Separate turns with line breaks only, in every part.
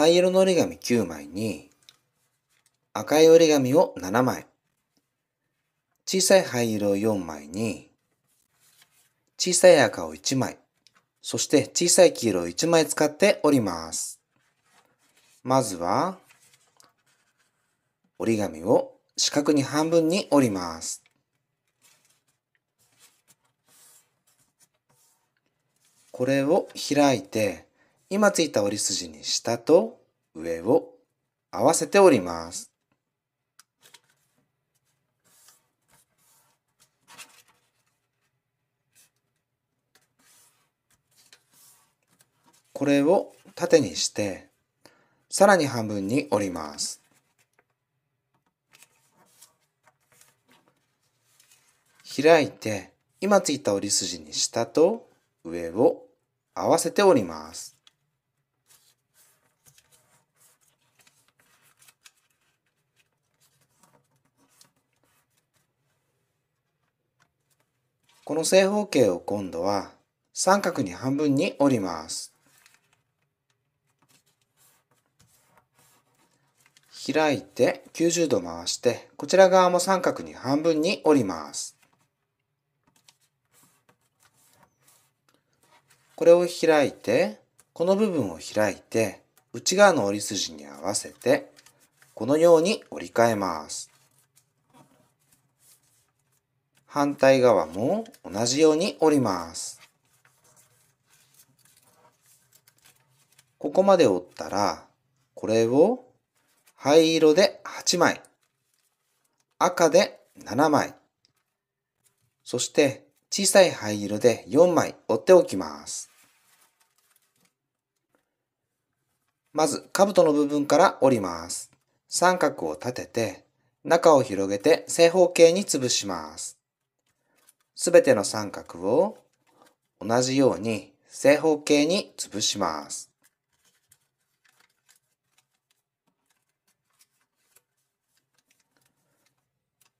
灰色の折り紙9枚に、赤い折り紙を7枚、小さい灰色を4枚に、小さい赤を1枚、そして小さい黄色を1枚使って折ります。まずは、折り紙を四角に半分に折ります。これを開いて、今ついた折り筋に下と上を合わせて折ります。これを縦にしてさらに半分に折ります。開いて今ついた折り筋に下と上を合わせて折ります。この正方形を今度は三角に半分に折ります。開いて90度回して、こちら側も三角に半分に折ります。これを開いて、この部分を開いて、内側の折り筋に合わせて、このように折り替えます。反対側も同じように折ります。ここまで折ったら、これを灰色で8枚、赤で7枚、そして小さい灰色で4枚折っておきます。まず、兜の部分から折ります。三角を立てて、中を広げて正方形に潰します。すべての三角を同じように正方形に潰します。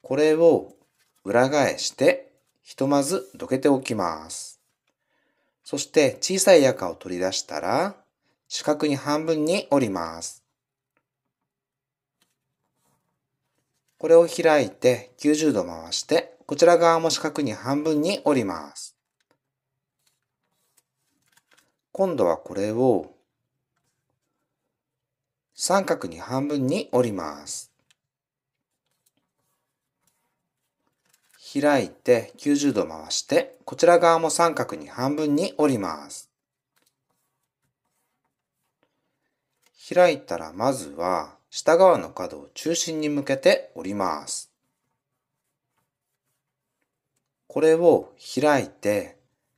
これを裏返してひとまずどけておきます。そして小さいやかを取り出したら四角に半分に折ります。これを開いて90度回してこちら側も四角に半分に折ります。今度はこれを三角に半分に折ります。開いて90度回して、こちら側も三角に半分に折ります。開いたらまずは下側の角を中心に向けて折ります。これを開いて、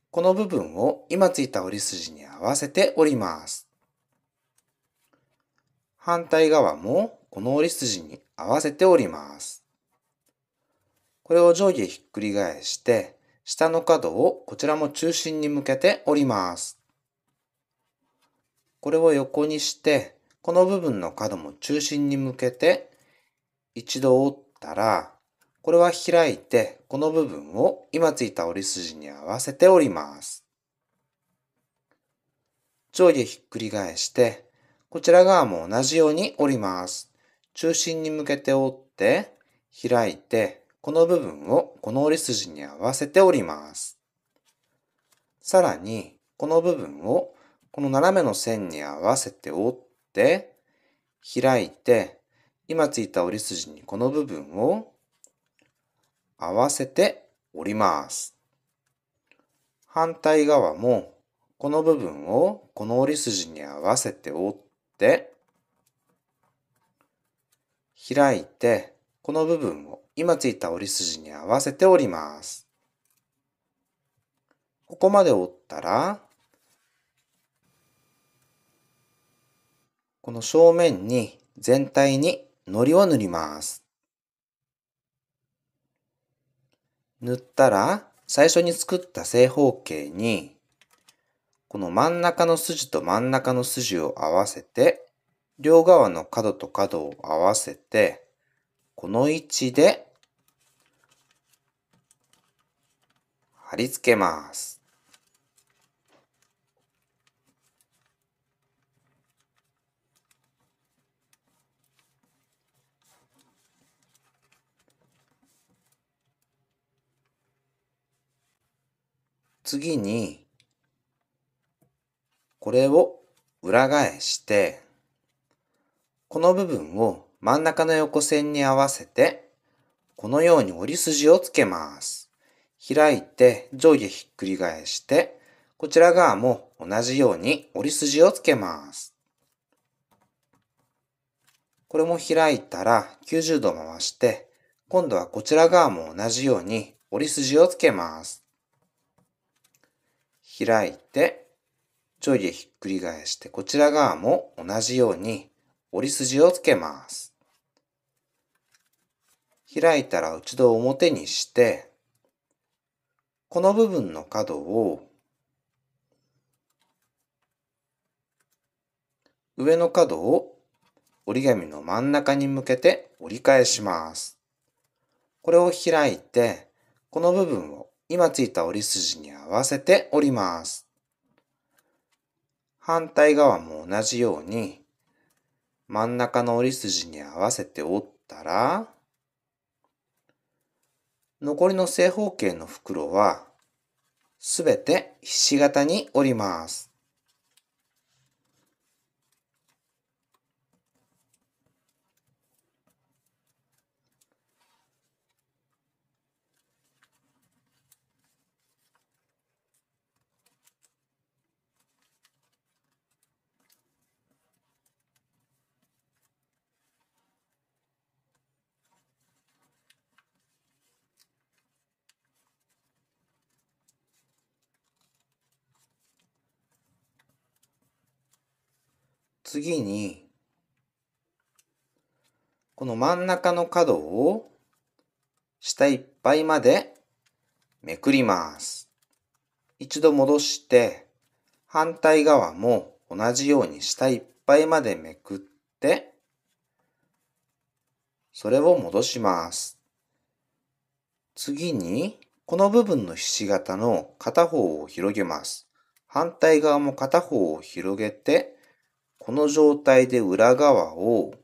この部分を今ついた折り筋に合わせて折ります。反対側もこの折り筋に合わせて折ります。これを上下ひっくり返して、下の角をこちらも中心に向けて折ります。これを横にして、この部分の角も中心に向けて一度折ったら、これは開いて、この部分を今ついた折り筋に合わせて折ります。上下ひっくり返して、こちら側も同じように折ります。中心に向けて折って、開いて、この部分をこの折り筋に合わせて折ります。さらに、この部分をこの斜めの線に合わせて折って、開いて、今ついた折り筋にこの部分を合わせて折ります。反対側もこの部分をこの折り筋に合わせて折って開いてこの部分を今ついた折り筋に合わせて折ります。ここまで折ったらこの正面に全体に糊を塗ります。塗ったら、最初に作った正方形に、この真ん中の筋と真ん中の筋を合わせて、両側の角と角を合わせて、この位置で貼り付けます。次に、これを裏返して、この部分を真ん中の横線に合わせて、このように折り筋をつけます。開いて上下ひっくり返して、こちら側も同じように折り筋をつけます。これも開いたら90度回して、今度はこちら側も同じように折り筋をつけます。開いて、上下ひっくり返して、こちら側も同じように折り筋をつけます。開いたら一度表にして、この部分の角を上の角を折り紙の真ん中に向けて折り返します。これを開いて、この部分を今ついた折り筋に合わせて折ります。反対側も同じように真ん中の折り筋に合わせて折ったら残りの正方形の袋はすべてひし形に折ります。次に、この真ん中の角を下いっぱいまでめくります。一度戻して、反対側も同じように下いっぱいまでめくって、それを戻します。次に、この部分のひし形の片方を広げます。反対側も片方を広げて、この状態で裏側を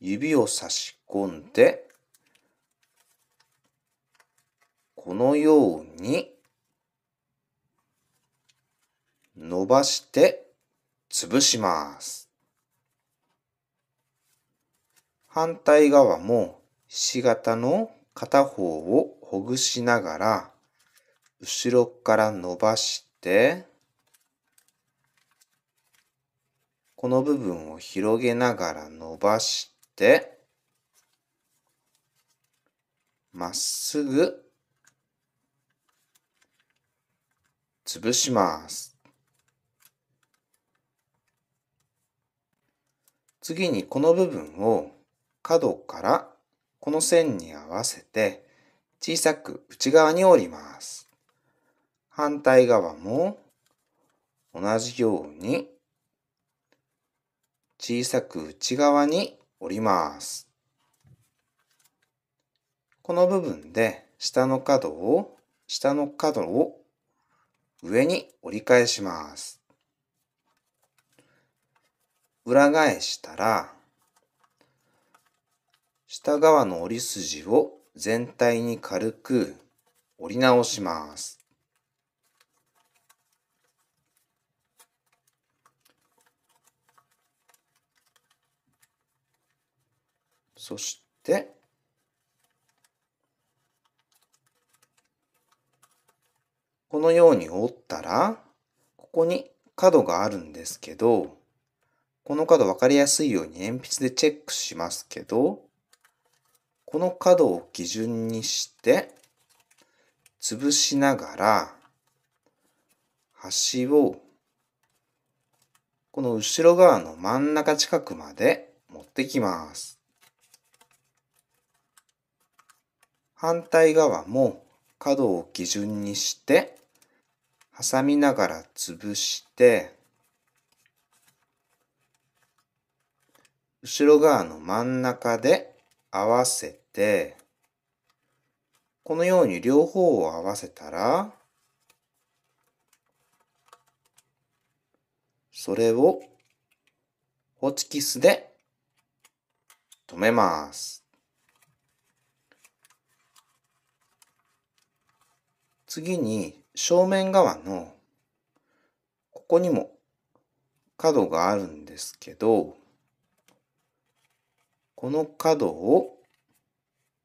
指を差し込んで、このように伸ばして潰します。反対側もひし形の片方をほぐしながら後ろから伸ばしてこの部分を広げながら伸ばして、まっすぐ潰します。次にこの部分を角からこの線に合わせて小さく内側に折ります。反対側も同じように小さく内側に折ります。この部分で下の角を、下の角を上に折り返します。裏返したら、下側の折り筋を全体に軽く折り直します。そして、このように折ったら、ここに角があるんですけど、この角分かりやすいように鉛筆でチェックしますけど、この角を基準にして、潰しながら、端を、この後ろ側の真ん中近くまで持ってきます。反対側も角を基準にして挟みながら潰して後ろ側の真ん中で合わせてこのように両方を合わせたらそれをホチキスで止めます。次に正面側のここにも角があるんですけどこの角を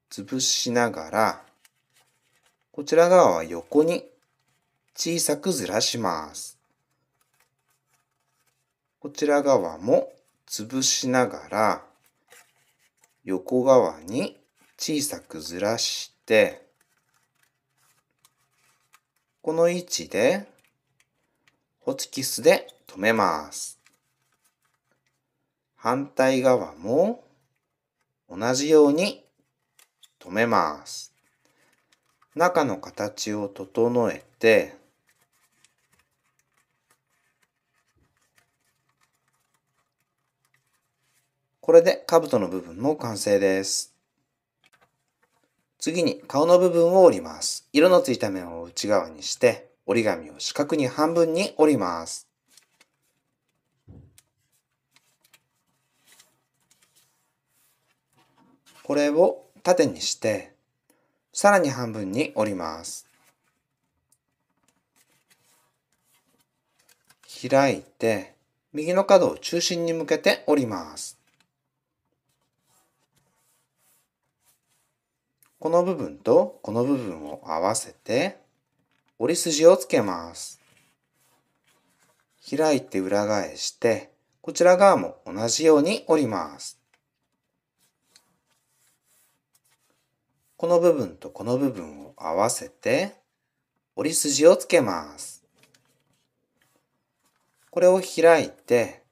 潰しながらこちら側は横に小さくずらします。こちら側も潰しながら横側に小さくずらしてこの位置でホチキスで留めます。反対側も同じように留めます。中の形を整えて、これで兜の部分も完成です。次に顔の部分を折ります。色のついた面を内側にして、折り紙を四角に半分に折ります。これを縦にして、さらに半分に折ります。開いて、右の角を中心に向けて折ります。この部分とこの部分を合わせて折り筋をつけます。開いて裏返して、こちら側も同じように折ります。この部分とこの部分を合わせて折り筋をつけます。これを開いて、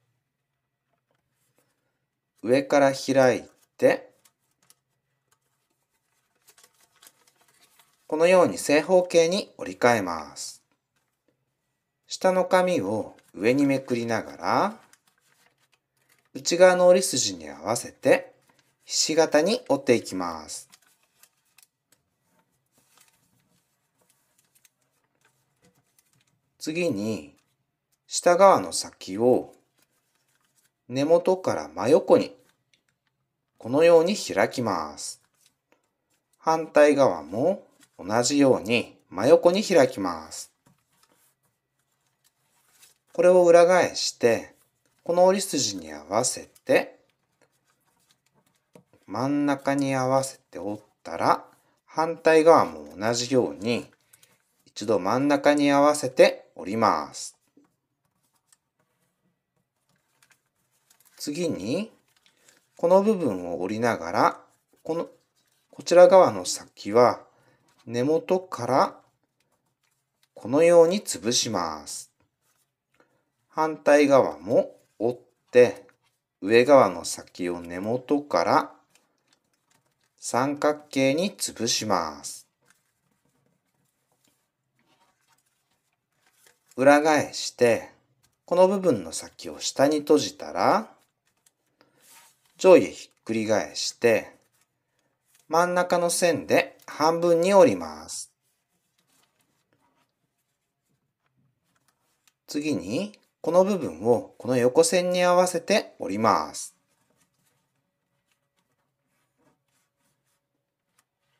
上から開いて、このように正方形に折り替えます。下の紙を上にめくりながら、内側の折り筋に合わせて、ひし形に折っていきます。次に、下側の先を根元から真横に、このように開きます。反対側も同じように真横に開きます。これを裏返して、この折り筋に合わせて、真ん中に合わせて折ったら、反対側も同じように、一度真ん中に合わせて折ります。次に、この部分を折りながら、この、こちら側の先は根元からこのように潰します。反対側も折って上側の先を根元から三角形に潰します。裏返してこの部分の先を下に閉じたら上下ひっくり返して真ん中の線で半分に折ります。次に、この部分をこの横線に合わせて折ります。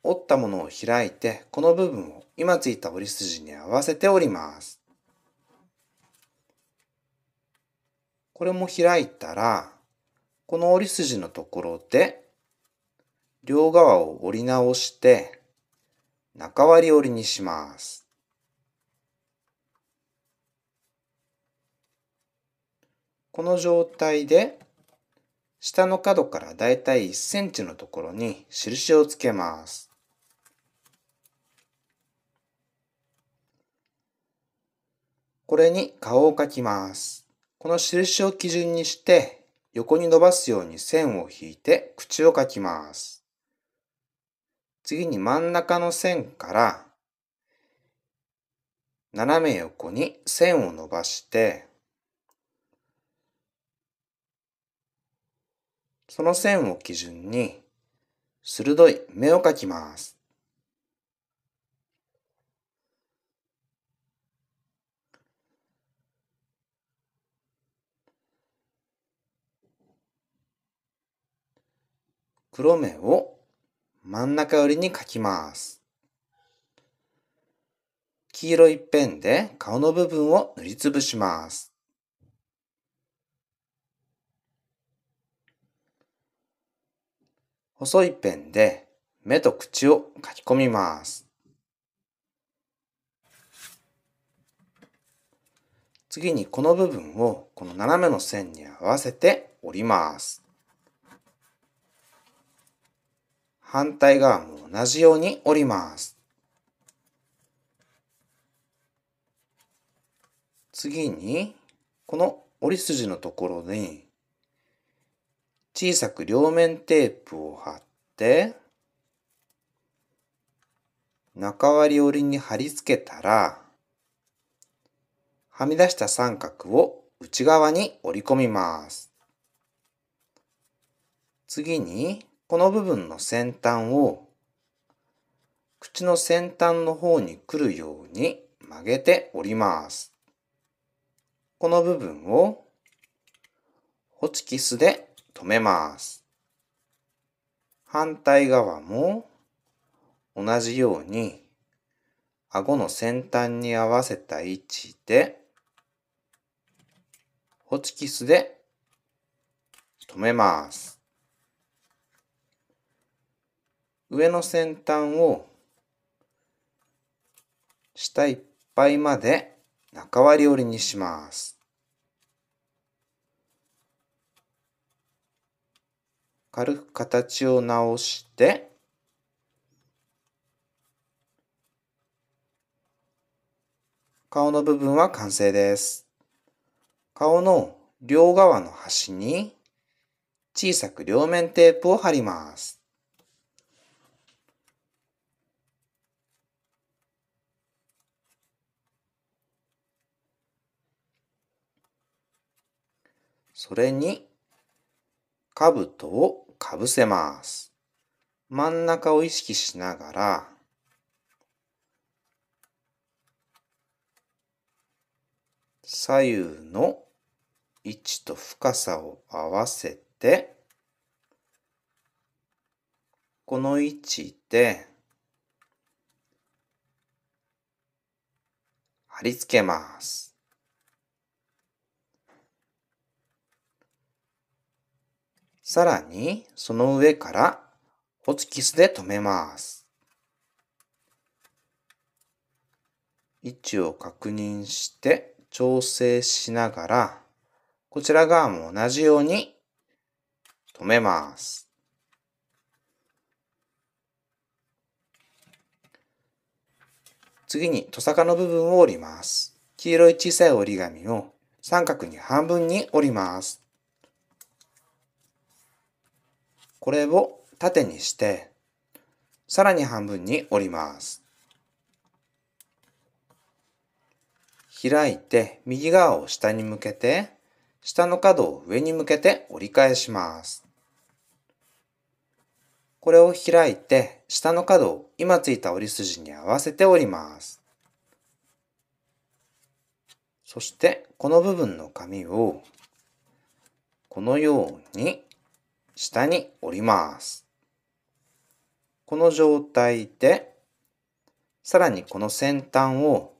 折ったものを開いて、この部分を今ついた折り筋に合わせて折ります。これも開いたら、この折り筋のところで、両側を折り直して、中割り折りにします。この状態で下の角からだいたい1センチのところに印をつけます。これに顔を描きます。この印を基準にして横に伸ばすように線を引いて口を描きます。次に真ん中の線から斜め横に線を伸ばしてその線を基準に鋭い目を描きます。黒目を真ん中寄りに書きます。黄色いペンで顔の部分を塗りつぶします。細いペンで目と口を書き込みます。次にこの部分をこの斜めの線に合わせて折ります。反対側も同じように折ります。次に、この折り筋のところに、小さく両面テープを貼って、中割り折りに貼り付けたら、はみ出した三角を内側に折り込みます。次に、この部分の先端を口の先端の方に来るように曲げて折ります。この部分をホチキスで留めます。反対側も同じように顎の先端に合わせた位置でホチキスで留めます。上の先端を下いっぱいまで中割り折りにします。軽く形を直して顔の部分は完成です。顔の両側の端に小さく両面テープを貼ります。それに、兜をかぶせます。真ん中を意識しながら、左右の位置と深さを合わせて、この位置で、貼り付けます。さらに、その上からホチキスで留めます。位置を確認して調整しながら、こちら側も同じように留めます。次に、トサカの部分を折ります。黄色い小さい折り紙を三角に半分に折ります。これを縦にして、さらに半分に折ります。開いて右側を下に向けて、下の角を上に向けて折り返します。これを開いて、下の角を今ついた折り筋に合わせて折ります。そして、この部分の紙を、このように下に折ります。この状態で、さらにこの先端を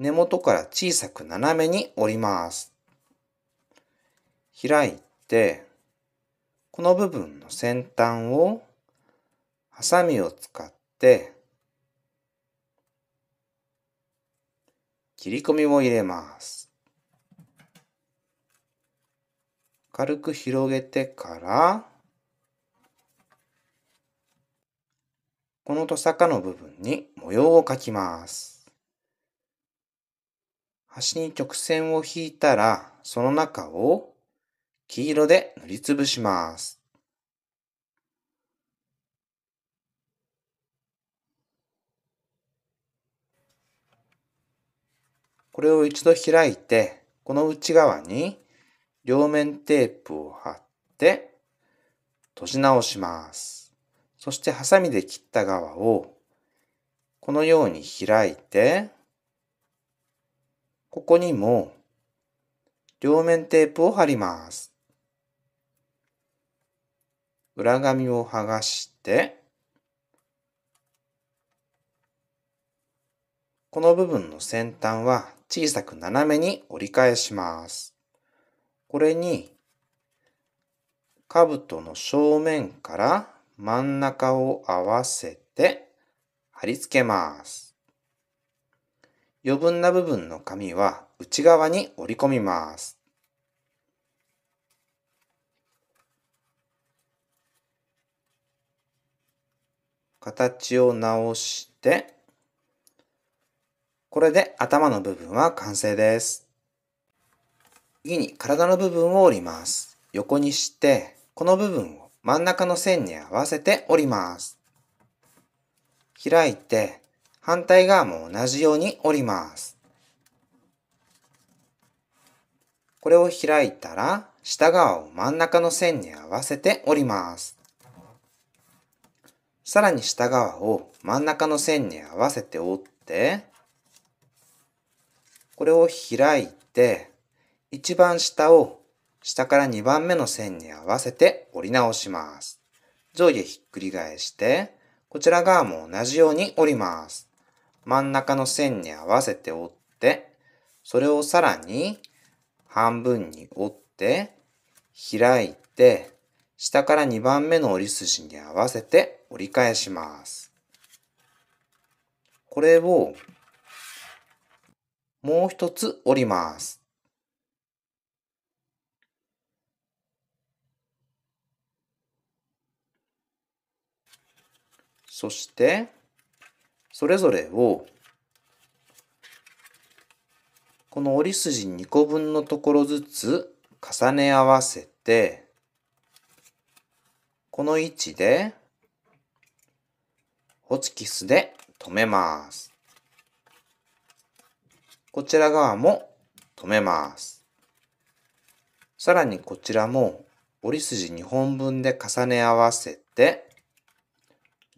根元から小さく斜めに折ります。開いて、この部分の先端をハサミを使って切り込みを入れます。軽く広げてから、このとさかの部分に模様を描きます。端に直線を引いたら、その中を黄色で塗りつぶします。これを一度開いて、この内側に両面テープを貼って閉じ直します。そしてハサミで切った側をこのように開いてここにも両面テープを貼ります。裏紙を剥がしてこの部分の先端は小さく斜めに折り返します。これに兜の正面から真ん中を合わせて貼り付けます。余分な部分の紙は内側に折り込みます。形を直して、これで頭の部分は完成です。次に体の部分を折ります。横にして、この部分を真ん中の線に合わせて折ります。開いて、反対側も同じように折ります。これを開いたら、下側を真ん中の線に合わせて折ります。さらに下側を真ん中の線に合わせて折って、これを開いて、一番下を下から2番目の線に合わせて折り直します。上下ひっくり返して、こちら側も同じように折ります。真ん中の線に合わせて折って、それをさらに半分に折って、開いて、下から2番目の折り筋に合わせて折り返します。これをもう一つ折ります。そして、それぞれを、この折り筋2個分のところずつ重ね合わせて、この位置で、ホチキスで留めます。こちら側も留めます。さらにこちらも折り筋2本分で重ね合わせて、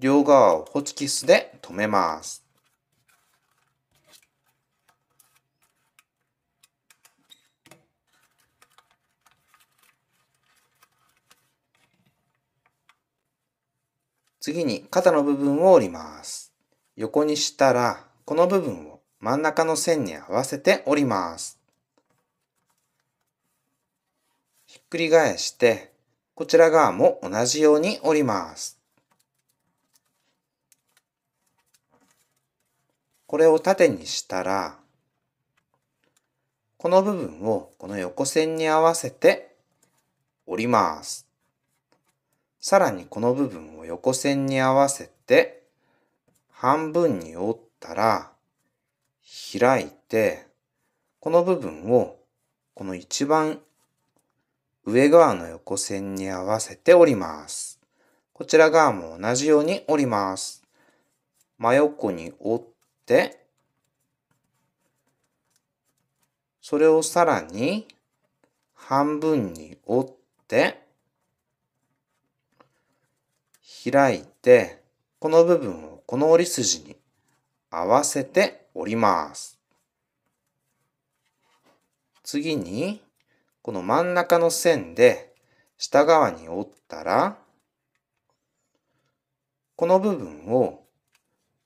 両側をホチキスで留めます。次に肩の部分を折ります。横にしたら、この部分を真ん中の線に合わせて折ります。ひっくり返して、こちら側も同じように折ります。これを縦にしたら、この部分をこの横線に合わせて折ります。さらにこの部分を横線に合わせて半分に折ったら開いてこの部分をこの一番上側の横線に合わせて折ります。こちら側も同じように折ります。真横に折っ、それをさらに半分に折って、開いて、この部分をこの折り筋に合わせて折ります。次に、この真ん中の線で下側に折ったら、この部分を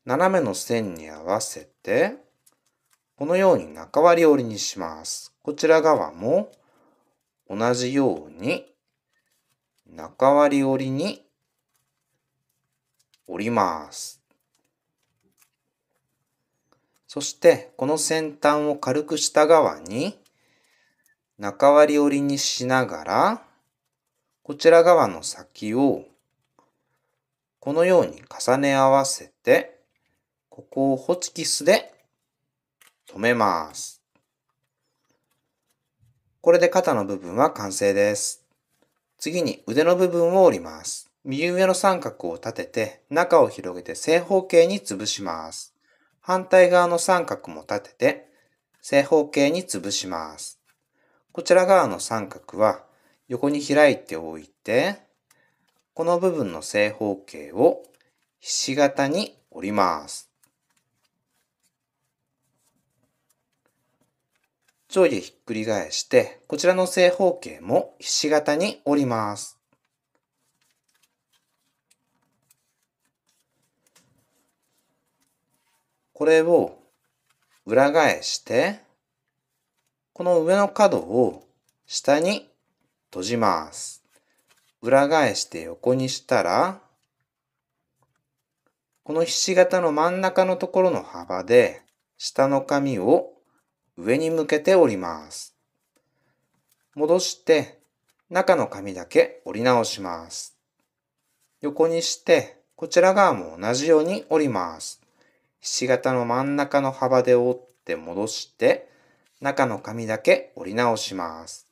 斜めの線に合わせて、このように中割り折りにします。こちら側も同じように中割り折りに折ります。そしてこの先端を軽く下側に中割り折りにしながらこちら側の先をこのように重ね合わせてここをホチキスで止めます。これで肩の部分は完成です。次に腕の部分を折ります。右上の三角を立てて中を広げて正方形に潰します。反対側の三角も立てて正方形に潰します。こちら側の三角は横に開いておいて、この部分の正方形をひし形に折ります。上下ひっくり返して、こちらの正方形もひし形に折ります。これを裏返して、この上の角を下に閉じます。裏返して横にしたら、このひし形の真ん中のところの幅で、下の紙を上に向けて折ります。戻して中の紙だけ折り直します。横にしてこちら側も同じように折ります。ひし形の真ん中の幅で折って戻して中の紙だけ折り直します。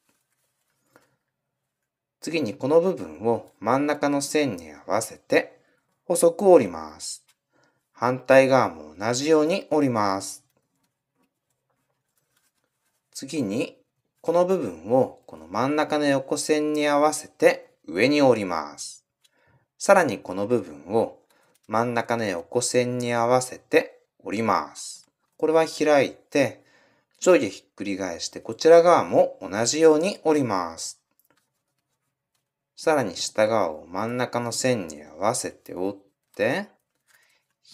次にこの部分を真ん中の線に合わせて細く折ります。反対側も同じように折ります。次に、この部分をこの真ん中の横線に合わせて上に折ります。さらにこの部分を真ん中の横線に合わせて折ります。これは開いて、上下ひっくり返してこちら側も同じように折ります。さらに下側を真ん中の線に合わせて折って、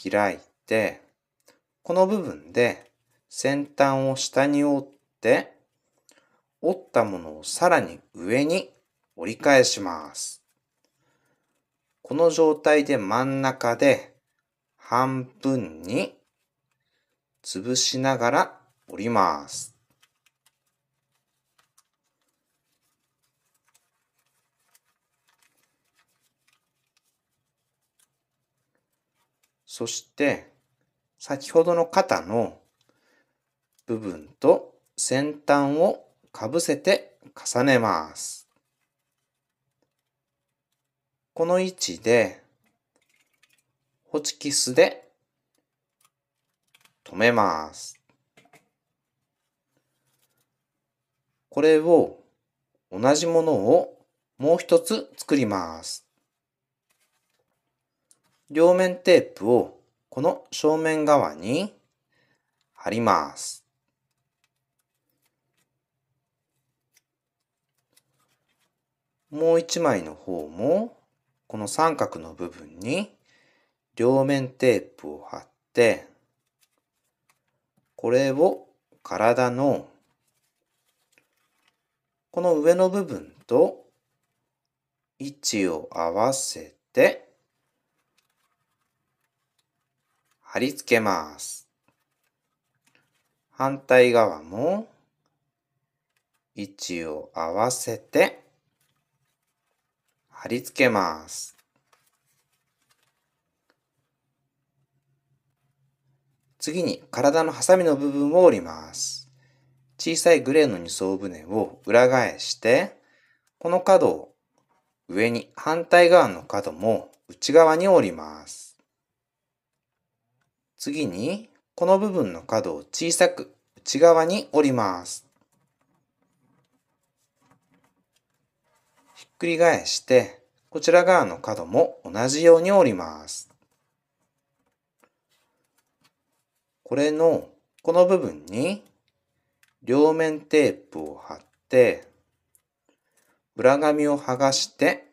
開いて、この部分で先端を下に折って、って折ったものをさらに上に折り返します。この状態で真ん中で半分に潰しながら折ります。そして先ほどの肩の部分と先端をかぶせて重ねます。この位置でホチキスで留めます。これを同じものをもう一つ作ります。両面テープをこの正面側に貼ります。もう一枚の方もこの三角の部分に両面テープを貼ってこれを体のこの上の部分と位置を合わせて貼り付けます。反対側も位置を合わせて貼り付けます。次に体のハサミの部分を折ります。小さいグレーの二層舟を裏返して、この角を上に反対側の角も内側に折ります。次に、この部分の角を小さく内側に折ります。くり返して、こちら側の角も同じように折ります。これの、この部分に、両面テープを貼って、裏紙を剥がして、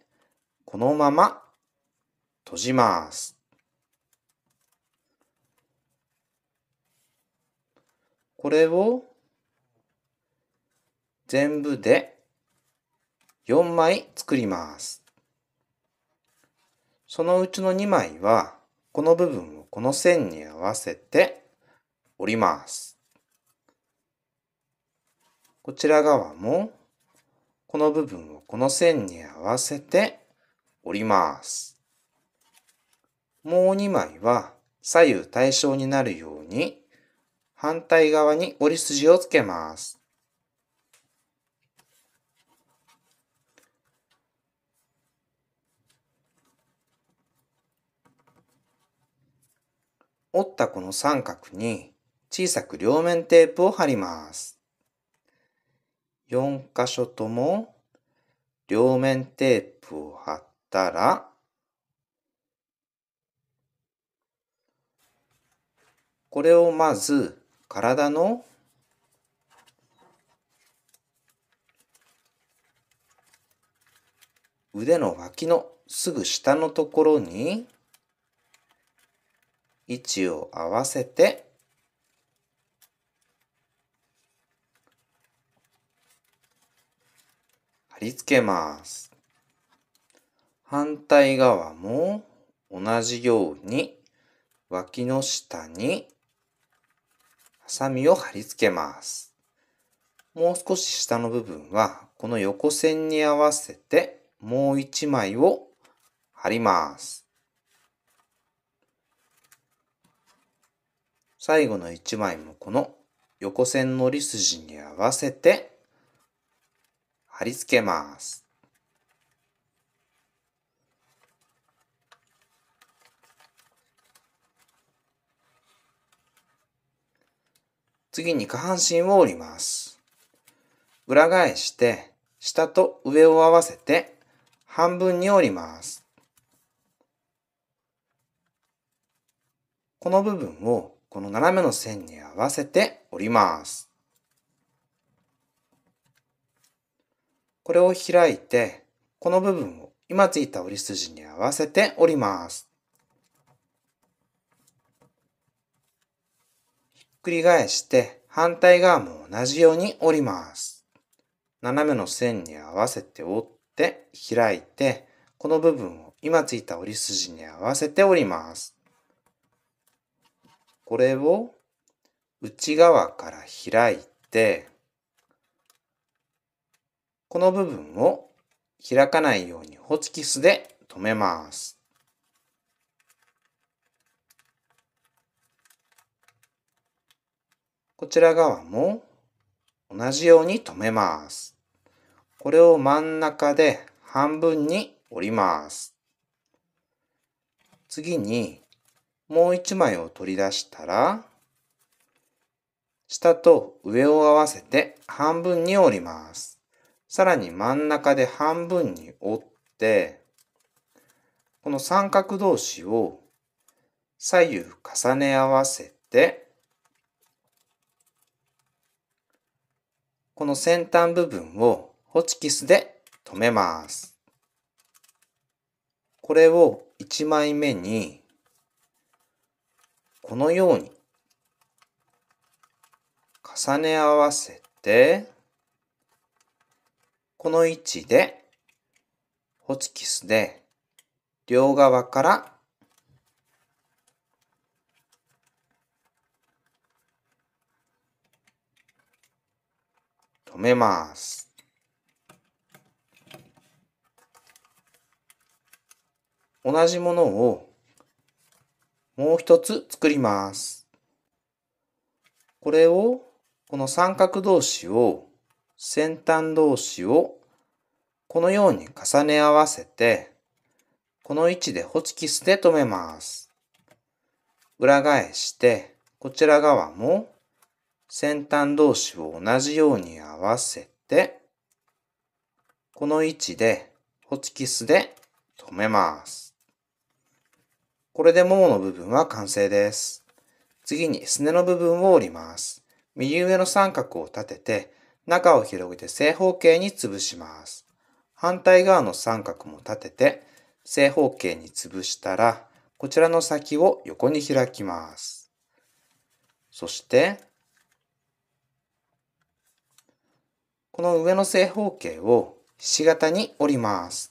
このまま閉じます。これを全部で4枚作ります。そのうちの2枚は、この部分をこの線に合わせて折ります。こちら側も、この部分をこの線に合わせて折ります。もう2枚は左右対称になるように反対側に折り筋をつけます。折ったこの三角に小さく両面テープを貼ります。4箇所とも両面テープを貼ったら、これをまず体の腕の脇のすぐ下のところに位置を合わせて、貼り付けます。反対側も同じように脇の下にハサミを貼り付けます。もう少し下の部分はこの横線に合わせてもう一枚を貼ります。最後の1枚もこの横線の折り筋に合わせて貼り付けます。次に下半身を折ります。裏返して下と上を合わせて半分に折ります。この部分をこの斜めの線に合わせて折ります。これを開いて、この部分を今ついた折り筋に合わせて折ります。ひっくり返して反対側も同じように折ります。斜めの線に合わせて折って開いて、この部分を今ついた折り筋に合わせて折ります。これを内側から開いて、この部分を開かないようにホチキスで留めます。こちら側も同じように留めます。これを真ん中で半分に折ります。次にもう一枚を取り出したら、下と上を合わせて半分に折ります。さらに真ん中で半分に折って、この三角同士を左右重ね合わせて、この先端部分をホチキスで留めます。これを一枚目にこのように重ね合わせてこの位置でホチキスで両側から止めます。同じものをもう一つ作ります。これを、この三角同士を、先端同士を、このように重ね合わせて、この位置でホチキスで留めます。裏返して、こちら側も先端同士を同じように合わせて、この位置でホチキスで留めます。これで腿の部分は完成です。次にすねの部分を折ります。右上の三角を立てて、中を広げて正方形に潰します。反対側の三角も立てて、正方形に潰したら、こちらの先を横に開きます。そして、この上の正方形をひし形に折ります。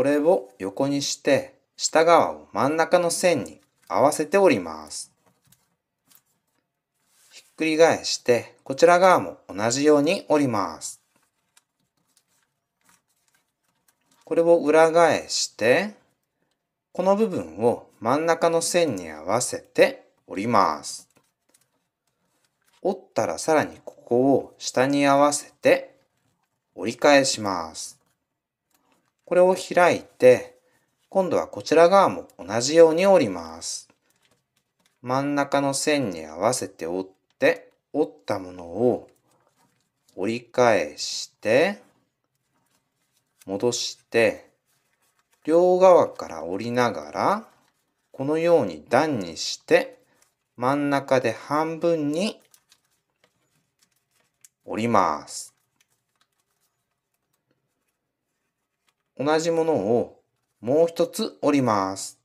これを横にして下側を真ん中の線に合わせて折ります。ひっくり返してこちら側も同じように折ります。これを裏返してこの部分を真ん中の線に合わせて折ります。折ったらさらにここを下に合わせて折り返します。これを開いて、今度はこちら側も同じように折ります。真ん中の線に合わせて折って、折ったものを折り返して、戻して、両側から折りながら、このように段にして、真ん中で半分に折ります。同じものをもう一つ折ります。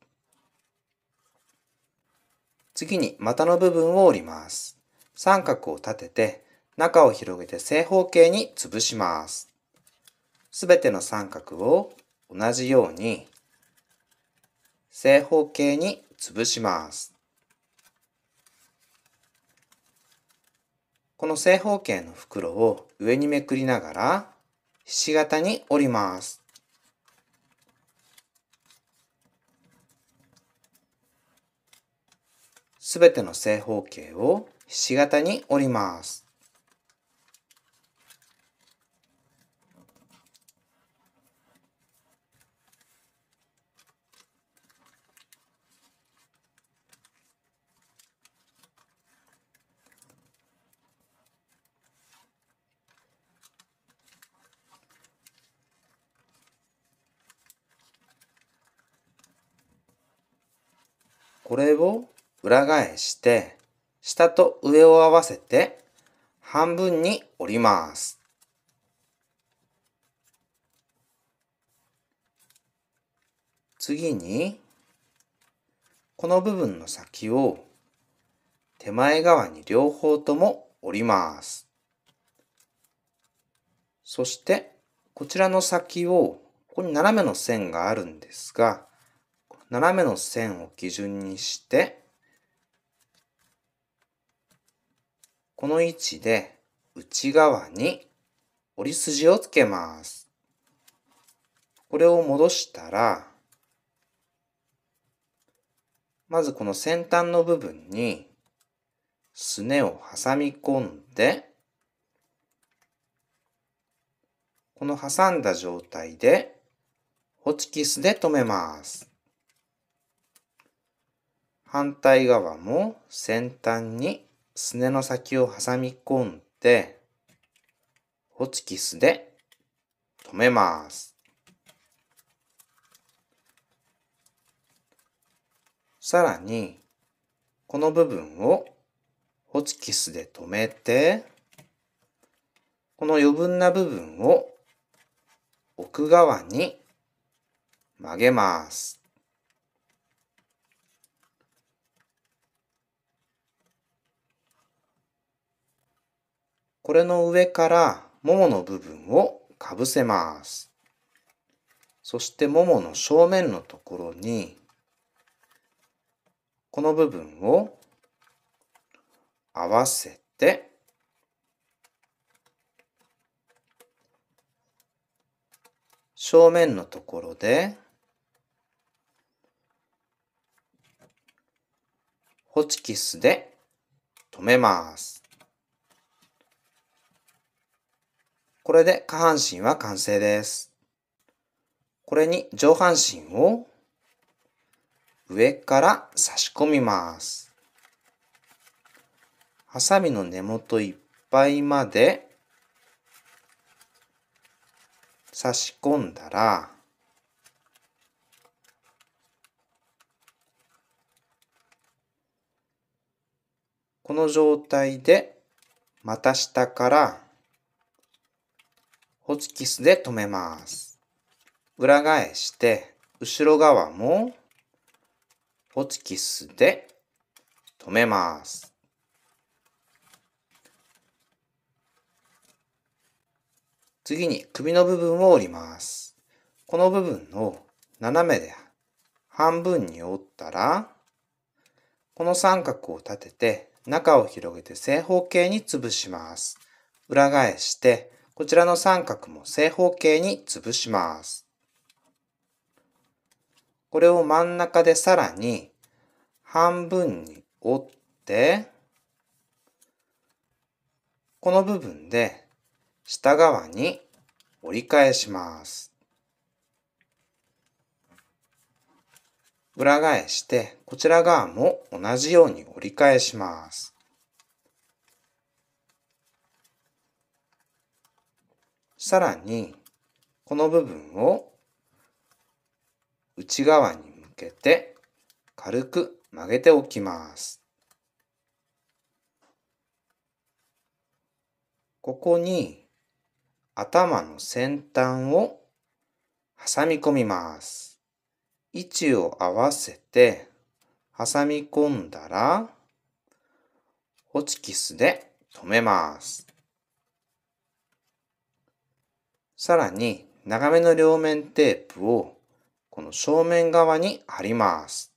次に股の部分を折ります。三角を立てて中を広げて正方形に潰します。すべての三角を同じように正方形に潰します。この正方形の袋を上にめくりながらひし形に折ります。すべての正方形をひし形に折ります。これを裏返して下と上を合わせて半分に折ります。次にこの部分の先を手前側に両方とも折ります。そしてこちらの先をここに斜めの線があるんですが斜めの線を基準にしてこの位置で内側に折り筋をつけます。これを戻したら、まずこの先端の部分にすねを挟み込んで、この挟んだ状態でホチキスで留めます。反対側も先端にすねの先を挟み込んで、ホチキスで止めます。さらに、この部分をホチキスで止めて、この余分な部分を奥側に曲げます。これの上からももの部分をかぶせます。そしてももの正面のところに、この部分を合わせて、正面のところで、ホチキスで留めます。これで下半身は完成です。これに上半身を上から差し込みます。ハサミの根元いっぱいまで差し込んだら、この状態でまた下からホチキスで留めます。裏返して、後ろ側もホチキスで留めます。次に首の部分を折ります。この部分を斜めで半分に折ったら、この三角を立てて中を広げて正方形に潰します。裏返してこちらの三角も正方形に潰します。これを真ん中でさらに半分に折って、この部分で下側に折り返します。裏返してこちら側も同じように折り返します。さらに、この部分を内側に向けて軽く曲げておきます。ここに頭の先端を挟み込みます。位置を合わせて挟み込んだら、ホチキスで留めます。さらに長めの両面テープをこの正面側に貼ります。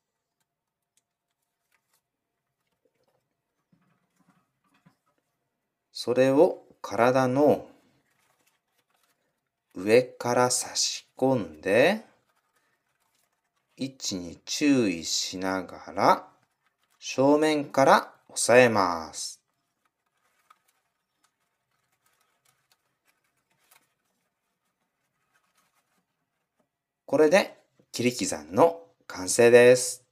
それを体の上から差し込んで位置に注意しながら正面から押さえます。これで切り刻んの完成です。